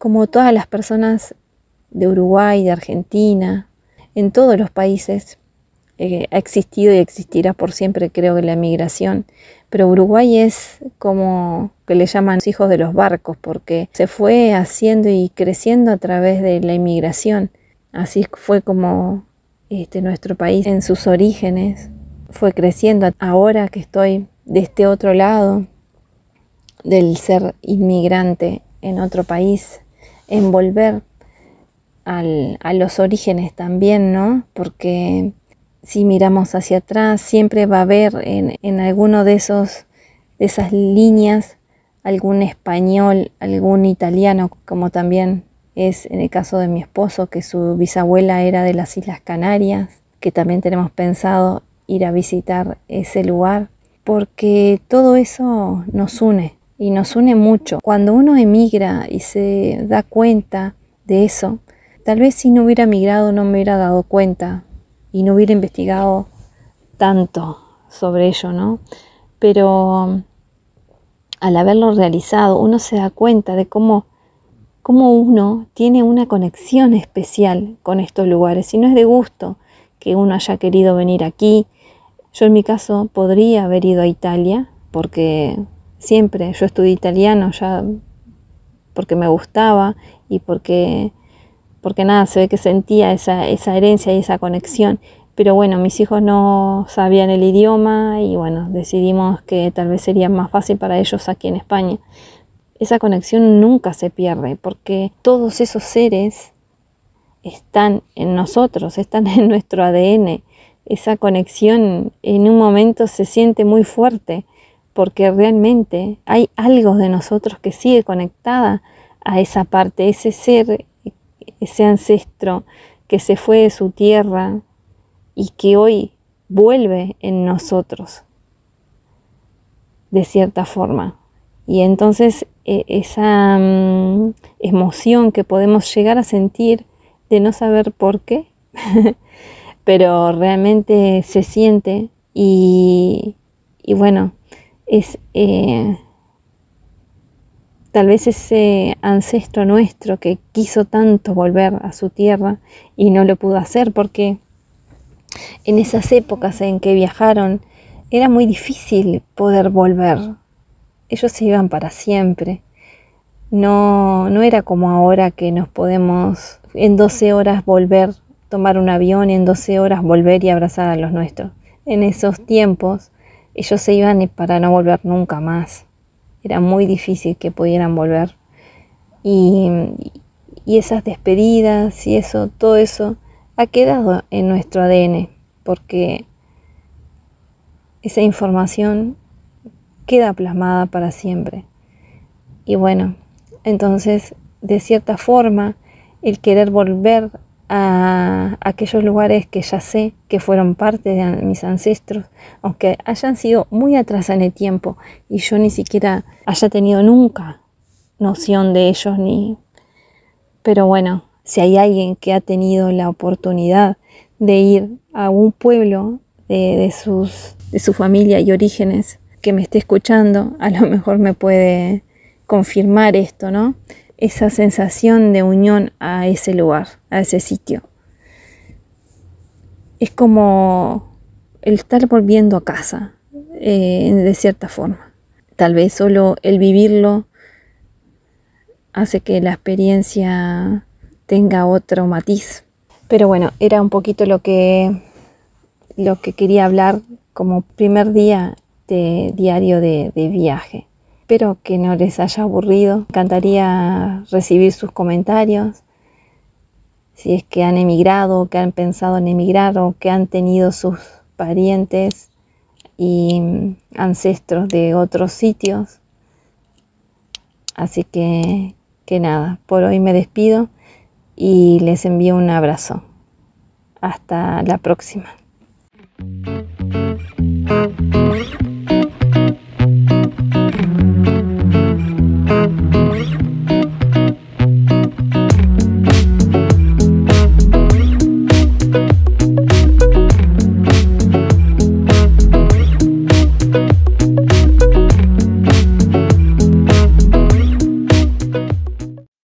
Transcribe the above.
como todas las personas de Uruguay, de Argentina, en todos los países. Eh, ha existido y existirá por siempre, creo que la inmigración. Pero Uruguay es como que le llaman hijos de los barcos, porque se fue haciendo y creciendo a través de la inmigración. Así fue como este, nuestro país en sus orígenes fue creciendo. Ahora que estoy de este otro lado del ser inmigrante en otro país, envolver al, a los orígenes también, ¿no? Porque si miramos hacia atrás, siempre va a haber en, en alguno de esos de esas líneas algún español, algún italiano, como también es en el caso de mi esposo, que su bisabuela era de las Islas Canarias, que también tenemos pensado ir a visitar ese lugar, porque todo eso nos une, y nos une mucho. Cuando uno emigra y se da cuenta de eso, tal vez si no hubiera migrado no me hubiera dado cuenta y no hubiera investigado tanto sobre ello, ¿no? Pero al haberlo realizado uno se da cuenta de cómo, cómo uno tiene una conexión especial con estos lugares y no es de gusto que uno haya querido venir aquí. Yo en mi caso podría haber ido a Italia porque siempre. Yo estudié italiano ya porque me gustaba y porque, porque nada, se ve que sentía esa, esa herencia y esa conexión. Pero bueno, mis hijos no sabían el idioma y bueno, decidimos que tal vez sería más fácil para ellos aquí en España. Esa conexión nunca se pierde porque todos esos seres están en nosotros, están en nuestro ADN. Esa conexión en un momento se siente muy fuerte porque realmente hay algo de nosotros que sigue conectada a esa parte, ese ser, ese ancestro que se fue de su tierra y que hoy vuelve en nosotros, de cierta forma. Y entonces e, esa mm, emoción que podemos llegar a sentir de no saber por qué, pero realmente se siente y bueno, es eh, tal vez ese ancestro nuestro que quiso tanto volver a su tierra y no lo pudo hacer porque en esas épocas en que viajaron era muy difícil poder volver. Ellos se iban para siempre. No, no era como ahora que nos podemos en 12 horas volver, tomar un avión y en 12 horas volver y abrazar a los nuestros. En esos tiempos ellos se iban para no volver nunca más. Era muy difícil que pudieran volver. Y, esas despedidas y eso, todo eso, ha quedado en nuestro ADN, porque esa información queda plasmada para siempre. Y bueno, entonces, de cierta forma, el querer volver a aquellos lugares que ya sé que fueron parte de mis ancestros, aunque hayan sido muy atrás en el tiempo y yo ni siquiera haya tenido nunca noción de ellos ni... Pero bueno, si hay alguien que ha tenido la oportunidad de ir a un pueblo de, de sus, de su familia y orígenes que me esté escuchando, a lo mejor me puede confirmar esto, ¿no? esa sensación de unión a ese lugar, a ese sitio. Es como el estar volviendo a casa, eh, de cierta forma. Tal vez solo el vivirlo hace que la experiencia tenga otro matiz. Pero bueno, era un poquito lo que, lo que quería hablar como primer día de diario de viaje. Espero que no les haya aburrido. Cantaría encantaría recibir sus comentarios. Si es que han emigrado, que han pensado en emigrar o que han tenido sus parientes y mm, ancestros de otros sitios. Así que, que nada, por hoy me despido y les envío un abrazo. Hasta la próxima.